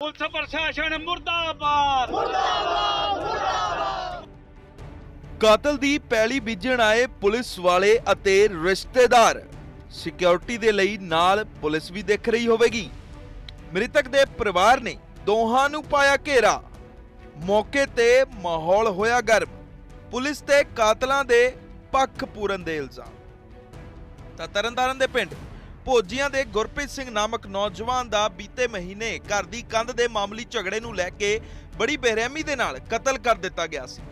Police ਪ੍ਰਸ਼ਾਸਨ ਮੁਰਦਾਬਾਦ ਮੁਰਦਾਬਾਦ ਮੁਰਦਾਬਾਦ ਕਾਤਲ ਦੀ ਪੈਲੀ ਬੀਜਣ ਆਏ ਪੁਲਿਸ ਵਾਲੇ ਅਤੇ ਰਿਸ਼ਤੇਦਾਰ ਸਿਕਿਉਰਿਟੀ ਦੇ ਲਈ ਨਾਲ ਪੁਲਿਸ ਵੀ ਦੇਖ ਰਹੀ ਹੋਵੇਗੀ ਮ੍ਰਿਤਕ ਦੇ ਪਰਿਵਾਰ ਨੇ ਦੋਹਾਂ ਨੂੰ ਪਾਇਆ ਘੇਰਾ ਮੌਕੇ ਤੇ ਮਾਹੌਲ ਹੋਇਆ ਗਰਮ ਪੁਲਿਸ ਤੇ ਕਾਤਲਾਂ ਦੇ ਪੱਖ ਪੂਰਨ ਦੇ ਇਲਜ਼ਾਮ ਤਾਂ ਤਰਨਤਾਰਨ ਦੇ ਪਿੰਡ ਭੋਜੀਆਂ ਦੇ ਗੁਰਪ੍ਰੀਤ ਸਿੰਘ ਨਾਮਕ ਨੌਜਵਾਨ ਦਾ ਬੀਤੇ ਮਹੀਨੇ ਘਰ ਦੀ ਕੰਧ ਦੇ ਮਾਮਲੀ ਝਗੜੇ ਨੂੰ ਲੈ ਕੇ ਬੜੀ ਬੇਰਹਿਮੀ ਦੇ ਨਾਲ ਕਤਲ ਕਰ ਦਿੱਤਾ ਗਿਆ ਸੀ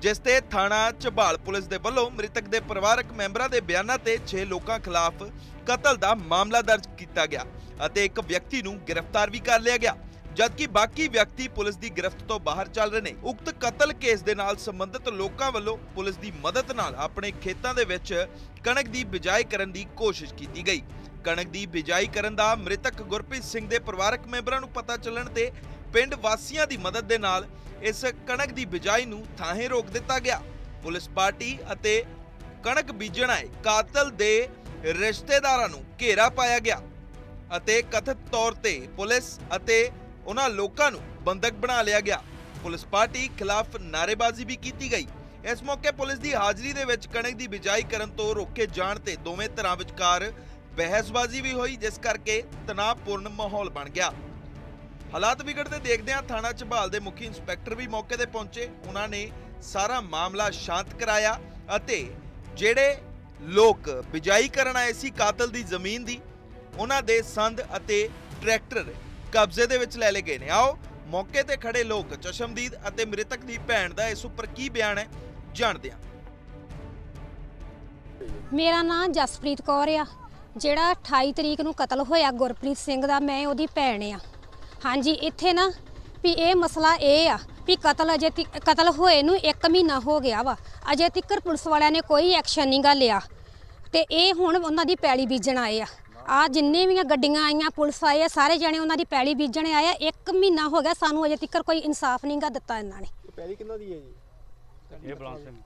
ਜਿਸ ਤੇ ਥਾਣਾ ਝਬਾਲ ਪੁਲਿਸ ਦੇ ਵੱਲੋਂ ਮ੍ਰਿਤਕ ਦੇ ਪਰਿਵਾਰਕ ਮੈਂਬਰਾਂ ਦੇ ਬਿਆਨਾਂ ਤੇ 6 ਲੋਕਾਂ ਖਿਲਾਫ ਕਤਲ ਦਾ ਮਾਮਲਾ ਦਰਜ ਕੀਤਾ ਗਿਆ ਅਤੇ ਇੱਕ ਵਿਅਕਤੀ ਨੂੰ ਗ੍ਰਿਫਤਾਰ ਵੀ ਕਰ ਲਿਆ ਗਿਆ ਜਦਕਿ ਬਾਕੀ ਵਿਅਕਤੀ ਪੁਲਿਸ ਦੀ ਗ੍ਰਿਫਤ ਤੋਂ ਬਾਹਰ ਚੱਲ ਰਹੇ ਨੇ ਉਕਤ ਕਤਲ ਕੇਸ ਦੇ ਨਾਲ ਸੰਬੰਧਿਤ ਲੋਕਾਂ ਵੱਲੋਂ ਪੁਲਿਸ ਦੀ ਮਦਦ ਨਾਲ ਆਪਣੇ ਖੇਤਾਂ ਦੇ ਵਿੱਚ ਕਣਕ ਦੀ ਬਿਜਾਈ ਕਰਨ ਦੀ ਕੋਸ਼ਿਸ਼ ਕੀਤੀ ਗਈ ਕਣਕ ਦੀ ਬਿਜਾਈ ਕਰਨ ਦਾ ਮ੍ਰਿਤਕ ਗੁਰਪ੍ਰੀਤ ਸਿੰਘ ਦੇ ਪਰਿਵਾਰਕ ਮੈਂਬਰਾਂ ਨੂੰ ਪਤਾ ਚੱਲਣ ਤੇ ਪਿੰਡ ਵਾਸੀਆਂ ਦੀ ਮਦਦ ਦੇ ਨਾਲ ਇਸ ਕਣਕ ਦੀ ਬਿਜਾਈ ਨੂੰ ਥਾਂਹੇ ਰੋਕ ਦਿੱਤਾ ਗਿਆ ਪੁਲਿਸ ਪਾਰਟੀ ਅਤੇ ਕਣਕ ਬੀਜਣ ਆਏ ਕਾਤਲ ਦੇ ਰਿਸ਼ਤੇਦਾਰਾਂ ਨੂੰ ਘੇਰਾ ਪਾਇਆ ਗਿਆ ਅਤੇ ਕਥਿਤ ਤੌਰ ਤੇ ਪੁਲਿਸ ਅਤੇ ਉਹਨਾਂ ਲੋਕਾਂ ਨੂੰ ਬੰਦਕ ਬਣਾ ਲਿਆ ਗਿਆ ਪੁਲਿਸ ਪਾਰਟੀ ਖਿਲਾਫ ਨਾਰੇਬਾਜ਼ੀ ਵੀ ਕੀਤੀ ਗਈ ਇਸ ਮੌਕੇ ਪੁਲਿਸ ਦੀ ਹਾਜ਼ਰੀ ਦੇ ਵਿੱਚ ਕਣਕ ਦੀ ਬਿਜਾਈ ਕਰਨ ਤੋਂ ਰੋਕੇ ਜਾਣ ਤੇ ਦੋਵੇਂ ਧਿਰਾਂ ਵਿਚਕਾਰ ਬਹਿਸਬਾਜ਼ੀ ਵੀ ਹੋਈ ਜਿਸ ਕਰਕੇ ਤਣਾਅਪੂਰਨ ਮਾਹੌਲ ਬਣ ਗਿਆ ਹਾਲਾਤ ਵਿਗੜਦੇ ਦੇਖਦਿਆਂ ਥਾਣਾ ਚਬਾਲ ਦੇ ਮੁਖੀ ਇੰਸਪੈਕਟਰ ਵੀ ਮੌਕੇ ਤੇ ਪਹੁੰਚੇ ਉਹਨਾਂ ਨੇ ਸਾਰਾ ਮਾਮਲਾ ਸ਼ਾਂਤ ਕਰਾਇਆ ਅਤੇ ਜਿਹੜੇ ਲੋਕ ਬਿਜਾਈ ਕਰਨ ਆਏ ਸੀ ਕਾਤਲ ਦੀ ਜ਼ਮੀਨ ਦੀ ਉਹਨਾਂ ਦੇ ਸੰਦ ਅਤੇ ਟਰੈਕਟਰ ਕਬਜ਼ੇ ਦੇ ਵਿੱਚ ਲੈ ਲਏ ਗਏ ਨੇ ਆਓ ਮੌਕੇ ਤੇ ਖੜੇ ਲੋਕ ਚਸ਼ਮਦੀਦ ਅਤੇ ਮ੍ਰਿਤਕ ਦੀ ਭੈਣ ਦਾ ਇਸ ਉੱਪਰ ਕੀ ਬਿਆਨ ਹੈ ਜਾਣਦੇ ਹਾਂ ਮੇਰਾ ਨਾਮ ਜਸਪ੍ਰੀਤ ਕੌਰ ਆ ਜਿਹੜਾ 28 ਤਰੀਕ ਨੂੰ ਕਤਲ ਹੋਇਆ ਗੁਰਪ੍ਰੀਤ ਸਿੰਘ ਦਾ ਮੈਂ ਉਹਦੀ ਭੈਣ ਆ ਹਾਂਜੀ ਇੱਥੇ ਨਾ ਵੀ ਇਹ ਮਸਲਾ ਇਹ ਆ ਵੀ ਕਤਲ ਅਜੇ ਕਤਲ ਹੋਏ ਨੂੰ 1 ਮਹੀਨਾ ਹੋ ਗਿਆ ਵਾ ਅਜੇ ਤੱਕ ਪੁਲਿਸ ਵਾਲਿਆਂ ਨੇ ਕੋਈ ਐਕਸ਼ਨ ਨਹੀਂ ਗਾ ਲਿਆ ਤੇ ਇਹ ਹੁਣ ਉਹਨਾਂ ਦੀ ਪੈਲੀ ਬੀਜਣ ਆਏ ਆ ਆ ਜਿੰਨੇ ਵੀ ਗੱਡੀਆਂ ਆਈਆਂ ਪੁਲਿਸ ਆਏ ਆ ਸਾਰੇ ਜਣੇ ਉਹਨਾਂ ਦੀ ਪੈਲੀ ਬੀਜਣ ਆਏ ਆ 1 ਮਹੀਨਾ ਹੋ ਗਿਆ ਸਾਨੂੰ ਅਜੇ ਤੱਕ ਕੋਈ ਇਨਸਾਫ ਨਹੀਂ ਗਾ ਦਿੱਤਾ ਇਹਨਾਂ ਨੇ ਪੈਲੀ ਕਿੰਨਾਂ ਦੀ ਹੈ ਜੀ ਇਹ ਬਲਾਂਸ ਸਿੰਘ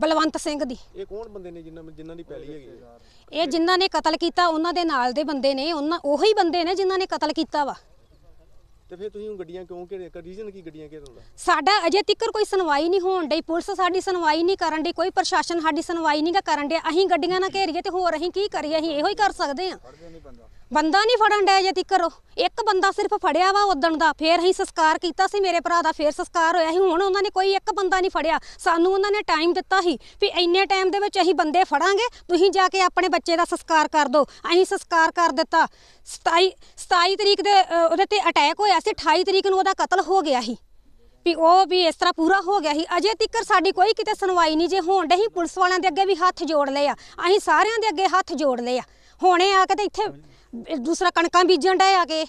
ਬਲਵੰਤ ਸਿੰਘ ਦੀ ਇਹ ਕੌਣ ਬੰਦੇ ਨੇ ਜਿਨ੍ਹਾਂ ਜਿਨ੍ਹਾਂ ਦੀ ਪੈਲੀ ਹੈਗੀ ਹੈ? ਇਹ ਜਿਨ੍ਹਾਂ ਨੇ ਕਤਲ ਕੀਤਾ ਉਹਨਾਂ ਦੇ ਨਾਲ ਦੇ ਬੰਦੇ ਨੇ ਉਹਨਾਂ ਉਹੀ ਬੰਦੇ ਨੇ ਜਿਨ੍ਹਾਂ ਨੇ ਕਤਲ ਕੀਤਾ ਵਾ ਤੇ ਫਿਰ ਤੁਸੀਂ ਉਹ ਗੱਡੀਆਂ ਕਿਉਂ ਘੇਰੇ ਕਰ ਰੀਜ਼ਨ ਕੀ ਗੱਡੀਆਂ ਘੇਰਨ ਦਾ ਸਾਡਾ ਅਜੇ ਤੱਕਰ ਕੋਈ ਸੁਣਵਾਈ ਨਹੀਂ ਹੋਣ ਡਈ ਪੁਲਿਸ ਸਾਡੀ ਸੁਣਵਾਈ ਨਹੀਂ ਕਰਨ ਡਈ ਕੋਈ ਪ੍ਰਸ਼ਾਸਨ ਸਾਡੀ ਸੁਣਵਾਈ ਨਹੀਂ ਕਰਨ ਡਿਆ ਅਸੀਂ ਗੱਡੀਆਂ ਨਾ ਘੇਰੀਏ ਤੇ ਹੋਰ ਅਸੀਂ ਕੀ ਕਰੀਏ ਅਸੀਂ ਇਹੋ ਹੀ ਕਰ ਸਕਦੇ ਆ ਬੰਦਾ ਨਹੀਂ ਫੜਨ ਡਿਆ ਅਜੇ ਤੱਕ ਇੱਕ ਬੰਦਾ ਸਿਰਫ ਫੜਿਆ ਵਾ ਉਦਣ ਦਾ ਫੇਰ ਅਸੀਂ ਸੰਸਕਾਰ ਕੀਤਾ ਸੀ ਮੇਰੇ ਭਰਾ ਦਾ ਫੇਰ ਸੰਸਕਾਰ ਹੋਇਆ ਸੀ ਹੁਣ ਉਹਨਾਂ ਨੇ ਕੋਈ ਇੱਕ ਬੰਦਾ ਨਹੀਂ ਫੜਿਆ ਸਾਨੂੰ ਉਹਨਾਂ ਨੇ ਟਾਈਮ ਦਿੱਤਾ ਸੀ ਵੀ ਇੰਨੇ ਟਾਈਮ ਦੇ ਵਿੱਚ ਅਸੀਂ ਬੰਦੇ ਫੜਾਂਗੇ ਤੁਸੀਂ ਜਾ ਕੇ ਆਪਣੇ ਬੱਚੇ ਦਾ ਸੰਸਕਾਰ ਕਰ ਦਿਓ ਅਸੀਂ ਸੰਸਕਾਰ ਕਰ ਦਿੱਤਾ 27 27 ਤਰੀਕ ਦੇ ਉਹਦੇ ਤੇ ਅਟੈਕ ਹੋਇਆ ਵੈਸੇ 28 ਤਰੀਕ ਨੂੰ ਉਹਦਾ ਕਤਲ ਹੋ ਗਿਆ ਸੀ ਵੀ ਉਹ ਵੀ ਇਸ ਤਰ੍ਹਾਂ ਪੂਰਾ ਹੋ ਗਿਆ ਸੀ ਅਜੇ ਤੱਕ ਸਾਡੀ ਕੋਈ ਕਿਤੇ ਸੁਣਵਾਈ ਨਹੀਂ ਜੇ ਹੋਣ ਹੀ ਪੁਲਿਸ ਵਾਲਿਆਂ ਦੇ ਅੱਗੇ ਵੀ ਹੱਥ ਜੋੜ ਲਏ ਆ ਅਸੀਂ ਸਾਰਿਆਂ ਦੇ ਅੱਗੇ ਹੱਥ ਜੋੜ ਲਏ ਆ ਹੁਣੇ ਆ ਕੇ ਤੇ ਇੱਥੇ ਦੂਸਰਾ ਕਣਕਾਂ ਬੀਜਣ ਡਏ ਆ ਕੇ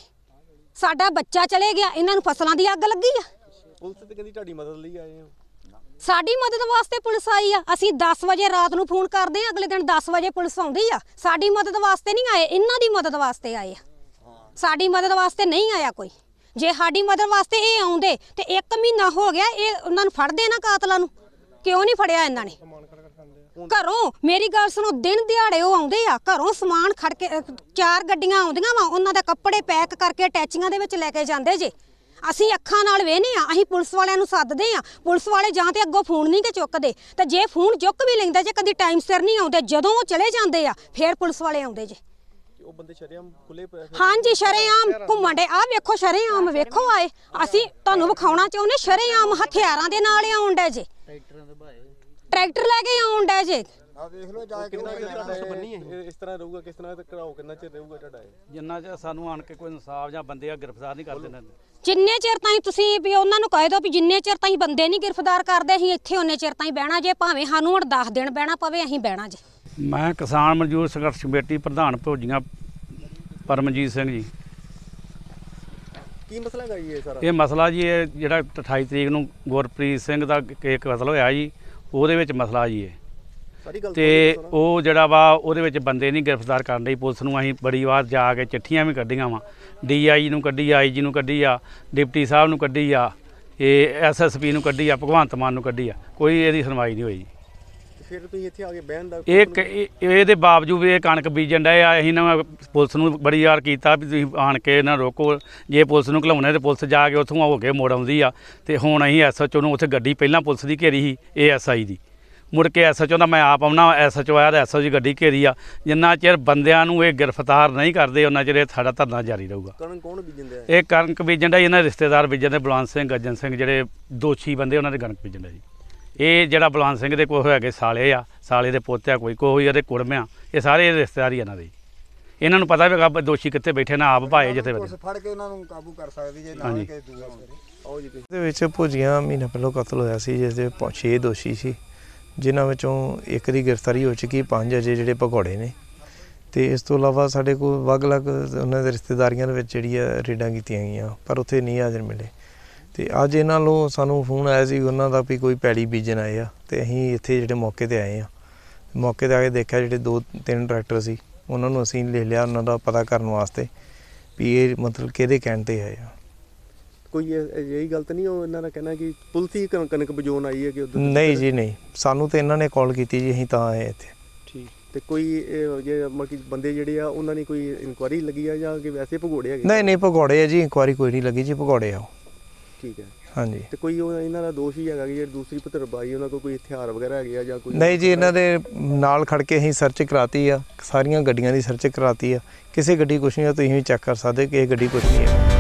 ਸਾਡਾ ਬੱਚਾ ਚਲੇ ਗਿਆ ਇਹਨਾਂ ਨੂੰ ਫਸਲਾਂ ਦੀ ਅੱਗ ਲੱਗੀ ਆ ਪੁਲਿਸ ਤੇ ਕਹਿੰਦੀ ਤੁਹਾਡੀ ਮਦਦ ਲਈ ਆਏ ਆ ਸਾਡੀ ਮਦਦ ਵਾਸਤੇ ਪੁਲਿਸ ਆਈ ਆ ਅਸੀਂ 10 ਵਜੇ ਰਾਤ ਨੂੰ ਫੋਨ ਕਰਦੇ ਆ ਅਗਲੇ ਦਿਨ 10 ਵਜੇ ਪੁਲਿਸ ਆਉਂਦੀ ਆ ਸਾਡੀ ਮਦਦ ਵਾਸਤੇ ਨਹੀਂ ਆਏ ਇਹਨਾਂ ਦੀ ਮਦਦ ਵਾਸਤੇ ਆਏ ਆ ਸਾਡੀ ਮਦਦ ਵਾਸਤੇ ਨਹੀਂ ਆਇਆ ਕੋਈ ਜੇ ਸਾਡੀ ਮਦਦ ਵਾਸਤੇ ਇਹ ਆਉਂਦੇ ਤੇ 1 ਮਹੀਨਾ ਹੋ ਗਿਆ ਇਹ ਉਹਨਾਂ ਨੂੰ ਫੜਦੇ ਨਾ ਕਾਤਲਾਂ ਨੂੰ ਕਿਉਂ ਨਹੀਂ ਫੜਿਆ ਇਹਨਾਂ ਨੇ ਘਰੋਂ ਮੇਰੀ ਗੱਲ ਸੁਣੋ ਦਿਨ ਦਿਹਾੜੇ ਉਹ ਆਉਂਦੇ ਆ ਘਰੋਂ ਸਮਾਨ ਖੜ ਕੇ ਚਾਰ ਗੱਡੀਆਂ ਆਉਂਦੀਆਂ ਵਾ ਉਹਨਾਂ ਦੇ ਕੱਪੜੇ ਪੈਕ ਕਰਕੇ ਅਟੈਚੀਆਂ ਦੇ ਵਿੱਚ ਲੈ ਕੇ ਜਾਂਦੇ ਜੇ ਅਸੀਂ ਅੱਖਾਂ ਨਾਲ ਵੇਹਨੇ ਆ ਅਸੀਂ ਪੁਲਿਸ ਵਾਲਿਆਂ ਨੂੰ ਸੱਦਦੇ ਆ ਪੁਲਿਸ ਵਾਲੇ ਜਾਂ ਤੇ ਅੱਗੋਂ ਫੋਨ ਨਹੀਂ ਕਿ ਚੁੱਕਦੇ ਤੇ ਜੇ ਫੋਨ ਚੁੱਕ ਵੀ ਲੈਂਦੇ ਜੇ ਕਦੀ ਟਾਈਮ ਸਿਰ ਨਹੀਂ ਆਉਂਦੇ ਜਦੋਂ ਉਹ ਚਲੇ ਜਾਂਦੇ ਆ ਫੇਰ ਪੁਲਿਸ ਵਾਲੇ ਆਉਂਦੇ ਜੇ ਉਹ ਬੰਦੇ ਸ਼ਰੇਆਮ ਖੁੱਲੇ ਪਏ ਹਾਂਜੀ ਸ਼ਰੇਆਮ ਘੁੰਮਣ ਦੇ ਆ ਵੇਖੋ ਸ਼ਰੇਆਮ ਵੇਖੋ ਆਏ ਅਸੀਂ ਤੁਹਾਨੂੰ ਵਿਖਾਉਣਾ ਚਾਹੁੰਦੇ ਸ਼ਰੇਆਮ ਹਥਿਆਰਾਂ ਦੇ ਨਾਲ ਆਉਣ ਡੇ ਜੇ ਟਰੈਕਟਰ ਲੈ ਕੇ ਆਉਣ ਡੇ ਜੇ ਆ ਲਓ ਜਾ ਕੇ ਕਿੰਨਾ ਚਿਰ ਇਸ ਤਰ੍ਹਾਂ ਰਹੂਗਾ ਕਿਸ ਤਰ੍ਹਾਂ ਕਿੰਨਾ ਚਿਰ ਰਹੂਗਾ ਚ ਸਾਨੂੰ ਆਣ ਕੇ ਕੋਈ ਇਨਸਾਫ ਜਾਂ ਬੰਦੇ ਆ ਗ੍ਰਿਫਤਾਰ ਨਹੀਂ ਕਰਦੇ ਜਿੰਨੇ ਚਿਰ ਤਾਈਂ ਤੁਸੀਂ ਵੀ ਉਹਨਾਂ ਨੂੰ ਕਹਿ ਦਿਓ ਵੀ ਜਿੰਨੇ ਚਿਰ ਤਾਈਂ ਬੰਦੇ ਨਹੀਂ ਗ੍ਰਿਫਤਾਰ ਕਰਦੇ ਅਸੀਂ ਇੱਥੇ ਉਹਨੇ ਚਿਰ ਤਾਈਂ ਬਹਿਣਾ ਜੇ ਭਾਵੇਂ ਸਾਨੂੰ ਹੁਣ 10 ਦਿਨ ਬਹਿਣਾ ਪਵੇ ਅਸੀਂ ਬਹਿਣਾ ਜੇ ਮੈਂ ਕਿਸਾਨ ਮਜ਼ਦੂਰ ਸੰਘਰਸ਼ ਕਮੇਟੀ ਪ੍ਰਧਾਨ ਭੋਜੀਆਂ ਪਰਮਜੀਤ ਸਿੰਘ ਜੀ ਕੀ ਮਸਲਾ ਹੈ ਜੀ ਇਹ ਸਾਰਾ ਇਹ ਮਸਲਾ ਜੀ ਇਹ ਜਿਹੜਾ 28 ਤਰੀਕ ਨੂੰ ਗੁਰਪ੍ਰੀਤ ਸਿੰਘ ਦਾ ਕੇਕ ਮਸਲਾ ਹੋਇਆ ਜੀ ਉਹਦੇ ਵਿੱਚ ਮਸਲਾ ਜੀ ਇਹ ਤੇ ਉਹ ਜਿਹੜਾ ਵਾ ਉਹਦੇ ਵਿੱਚ ਬੰਦੇ ਨਹੀਂ ਗ੍ਰਿਫਤਾਰ ਕਰਨ ਲਈ ਪੁਲਿਸ ਨੂੰ ਅਸੀਂ ਬੜੀ ਵਾਰ ਜਾ ਕੇ ਚਿੱਠੀਆਂ ਵੀ ਕੱਢੀਆਂ ਵਾ ਡੀਆਈ ਨੂੰ ਕੱਢੀ ਆਈਜੀ ਨੂੰ ਕੱਢੀ ਆ ਡਿਪਟੀ ਸਾਹਿਬ ਨੂੰ ਕੱਢੀ ਆ ਇਹ ਐਸਐਸਪੀ ਨੂੰ ਕੱਢੀ ਆ ਭਗਵੰਤ ਮਾਨ ਨੂੰ ਕੱਢੀ ਆ ਕੋਈ ਇਹਦੀ ਸੁਣਵਾਈ ਨਹੀਂ ਹੋਈ ਫਿਰ ਤੁਸੀਂ ਇੱਥੇ ਆ ਕੇ ਬਹਿਣ ਦਾ ਇੱਕ ਇਹਦੇ ਬਾਵਜੂਦ ਵੀ ਇਹ ਕਣਕ ਬੀਜਣ ਦਾ ਆ ਅਸੀਂ ਨਾ ਪੁਲਿਸ ਨੂੰ ਬੜੀ ਯਾਰ ਕੀਤਾ ਵੀ ਤੁਸੀਂ ਆਣ ਕੇ ਨਾ ਰੋਕੋ ਜੇ ਪੁਲਿਸ ਨੂੰ ਘਲਾਉਣਾ ਤੇ ਪੁਲਿਸ ਜਾ ਕੇ ਉੱਥੋਂ ਹੋ ਕੇ ਮੋੜ ਆਉਂਦੀ ਆ ਤੇ ਹੁਣ ਅਸੀਂ ਐਸਐਚਓ ਨੂੰ ਉੱਥੇ ਗੱਡੀ ਪਹਿਲਾਂ ਪੁਲਿਸ ਦੀ ਘੇਰੀ ਸੀ ਇਹ ਐਸਆਈ ਦੀ ਮੁੜ ਕੇ ਐਸਐਚਓ ਦਾ ਮੈਂ ਆਪ ਆਉਣਾ ਐਸਐਚਓ ਆਇਆ ਤੇ ਐਸਐਚਓ ਦੀ ਗੱਡੀ ਘੇਰੀ ਆ ਜਿੰਨਾ ਚਿਰ ਬੰਦਿਆਂ ਨੂੰ ਇਹ ਗ੍ਰਿਫਤਾਰ ਨਹੀਂ ਕਰਦੇ ਉਹਨਾਂ ਚਿਰ ਇਹ ਸਾਡਾ ਧਰਨਾ ਜਾਰੀ ਰਹੂਗਾ ਕਣਕ ਕੌਣ ਬੀਜਣ ਦਾ ਇਹ ਕਣਕ ਬੀਜਣ ਦਾ ਇਹਨਾਂ ਰਿਸ਼ਤੇਦਾਰ ਬੀਜਣ ਦੇ ਬਲਵੰਤ ਸਿੰਘ ਗੱਜਨ ਸਿੰਘ ਜਿਹੜੇ ਦੋਸ਼ੀ ਬੰਦੇ ਉਹਨਾਂ ਦੇ ਕਣਕ ਬੀਜਣ ਦਾ ਜੀ ਇਹ ਜਿਹੜਾ ਬਲਵੰਤ ਸਿੰਘ ਦੇ ਕੋਲ ਹੈਗੇ ਸਾਲੇ ਆ ਸਾਲੇ ਦੇ ਪੋਤੇ ਆ ਕੋਈ ਕੋਈ ਇਹਦੇ ਕੁੜਮਿਆ ਇਹ ਸਾਰੇ ਰਿਸ਼ਤੇਦਾਰ ਹੀ ਇਹਨਾਂ ਦੇ ਇਹਨਾਂ ਨੂੰ ਪਤਾ ਵੀ ਕਿ ਦੋਸ਼ੀ ਕਿੱਥੇ ਬੈਠੇ ਨੇ ਆਪ ਭਾਏ ਜਿੱਥੇ ਬੈਠੇ ਫੜ ਕੇ ਇਹਨਾਂ ਨੂੰ ਕਾਬੂ ਕਰ ਸਕਦੇ ਜੇ ਨਾ ਕਿ ਉਹ ਜੀ ਦੇ ਵਿੱਚ ਭੁਜੀਆਂ ਮਹੀਨਾ ਪਹਿਲਾਂ ਕਤਲ ਹੋਇਆ ਸੀ ਜਿਸ ਦੇ 6 ਦੋਸ਼ੀ ਸੀ ਜਿਨ੍ਹਾਂ ਵਿੱਚੋਂ ਇੱਕ ਦੀ ਗ੍ਰਿਫਤਾਰੀ ਹੋ ਚੁੱਕੀ ਪੰਜ ਅਜੇ ਜਿਹੜੇ ਪਕੌੜੇ ਨੇ ਤੇ ਇਸ ਤੋਂ ਇਲਾਵਾ ਸਾਡੇ ਕੋਲ ਵਗ-ਲਗ ਉਹਨਾਂ ਦੇ ਰਿਸ਼ਤੇਦਾਰੀਆਂ ਦੇ ਵਿੱਚ ਜਿਹੜੀ ਰੇਡਾਂ ਕੀਤੀਆਂ ਗਈਆਂ ਪਰ ਉੱਥੇ ਨਹੀਂ ਹਾਜ਼ਰ ਮਿਲੇ ਤੇ ਅੱਜ ਇਹਨਾਂ ਨੂੰ ਸਾਨੂੰ ਫੋਨ ਆਇਆ ਸੀ ਉਹਨਾਂ ਦਾ ਵੀ ਕੋਈ ਪੈੜੀ ਬੀਜਣ ਆਏ ਆ ਤੇ ਅਸੀਂ ਇੱਥੇ ਜਿਹੜੇ ਮੌਕੇ ਤੇ ਆਏ ਆ ਮੌਕੇ ਤੇ ਆ ਕੇ ਦੇਖਿਆ ਜਿਹੜੇ ਦੋ ਤਿੰਨ ਟਰੈਕਟਰ ਸੀ ਉਹਨਾਂ ਨੂੰ ਅਸੀਂ ਲੈ ਲਿਆ ਉਹਨਾਂ ਦਾ ਪਤਾ ਕਰਨ ਵਾਸਤੇ ਵੀ ਇਹ ਮਤਲਬ ਕਿਹਦੇ ਕਹਿਣ ਤੇ ਆਏ ਆ ਕੋਈ ਇਹੀ ਗਲਤ ਨਹੀਂ ਉਹ ਇਹਨਾਂ ਦਾ ਕਹਿਣਾ ਕਿ ਪੁਲਿਸ ਹੀ ਕਣਕ ਬਜੋਨ ਆਈ ਹੈ ਕਿ ਉਧਰ ਨਹੀਂ ਜੀ ਨਹੀਂ ਸਾਨੂੰ ਤੇ ਇਹਨਾਂ ਨੇ ਕਾਲ ਕੀਤੀ ਜੀ ਅਸੀਂ ਤਾਂ ਆਏ ਇੱਥੇ ਠੀਕ ਤੇ ਕੋਈ ਜੇ ਮਤਲਬ ਬੰਦੇ ਜਿਹੜੇ ਆ ਉਹਨਾਂ ਨੇ ਕੋਈ ਇਨਕੁਆਰੀ ਲੱਗੀ ਆ ਜਾਂ ਕਿ ਵੈਸੇ ਭਗੋੜੇ ਆ ਨਹੀਂ ਨਹੀਂ ਭਗੋੜੇ ਆ ਜੀ ਇਨਕੁਆਰੀ ਕੋਈ ਨਹੀਂ ਲੱਗੀ ਜੀ ਭਗੋੜੇ ਆ ਠੀਕ ਹੈ ਹਾਂਜੀ ਤੇ ਕੋਈ ਉਹ ਇਹਨਾਂ ਦਾ ਦੋਸ਼ ਹੀ ਹੈਗਾ ਕਿ ਜੇ ਦੂਸਰੀ ਪਤਰਬਾਈ ਉਹਨਾਂ ਕੋਲ ਕੋਈ ਹਥਿਆਰ ਵਗੈਰਾ ਹੈਗੇ ਆ ਜਾਂ ਕੋਈ ਨਹੀਂ ਜੀ ਇਹਨਾਂ ਦੇ ਨਾਲ ਖੜ ਕੇ ਅਸੀਂ ਸਰਚ ਕਰਾਤੀ ਆ ਸਾਰੀਆਂ ਗੱਡੀਆਂ ਦੀ ਸਰਚ ਕਰਾਤੀ ਆ ਕਿਸੇ ਗੱਡੀ ਕੁਛ ਨਹੀਂ ਆ ਤੁਸੀਂ ਵੀ ਚੈੱਕ ਕਰ ਸਕਦੇ ਕਿ ਇਹ ਗੱਡੀ ਕੁਛ ਨਹੀਂ ਆ